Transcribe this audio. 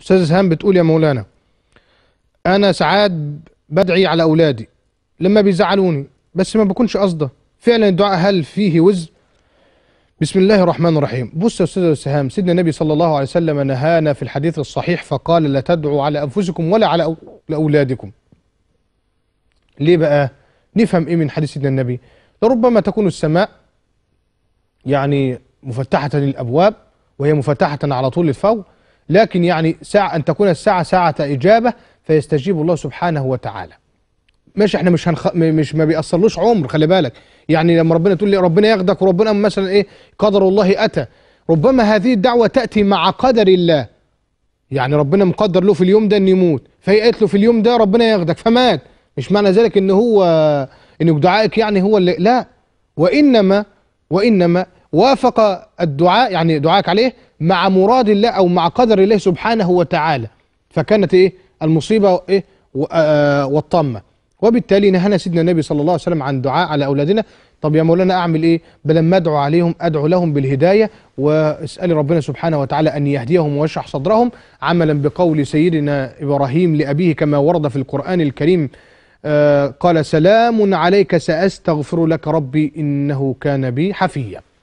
أستاذ إسهام بتقول يا مولانا أنا ساعات بدعي على أولادي لما بيزعلوني بس ما بكونش قصده فعلا الدعاء هل فيه وزن بسم الله الرحمن الرحيم بص يا استاذ سهام سيدنا النبي صلى الله عليه وسلم نهانا في الحديث الصحيح فقال لا تدعوا على انفسكم ولا على اولادكم ليه بقى نفهم ايه من حديث سيدنا النبي لربما تكون السماء يعني مفتحه للابواب وهي مفتحه على طول الفور لكن يعني ساعة أن تكون الساعة ساعة إجابة فيستجيب الله سبحانه وتعالى ماشي احنا مش هنخ... مش ما بيأثرلوش عمر خلي بالك يعني لما ربنا تقول لي ربنا ياخدك وربنا مثلا ايه قدر الله أتى ربما هذه الدعوة تأتي مع قدر الله يعني ربنا مقدر له في اليوم ده ان يموت فهي قالت له في اليوم ده ربنا ياخدك فمات مش معنى ذلك ان هو ان دعائك يعني هو اللي لا وانما وانما وافق الدعاء يعني دعاك عليه مع مراد الله أو مع قدر الله سبحانه وتعالى فكانت إيه المصيبة إيه آه، آه، والطامة وبالتالي نهانا سيدنا النبي صلى الله عليه وسلم عن دعاء على أولادنا طب يا مولانا أعمل إيه بلما لما أدعو عليهم أدعو لهم بالهداية واسأل ربنا سبحانه وتعالى أن يهديهم ويشرح صدرهم عملا بقول سيدنا إبراهيم لأبيه كما ورد في القرآن الكريم آه قال سلام عليك سأستغفر لك ربي إنه كان بي حفيا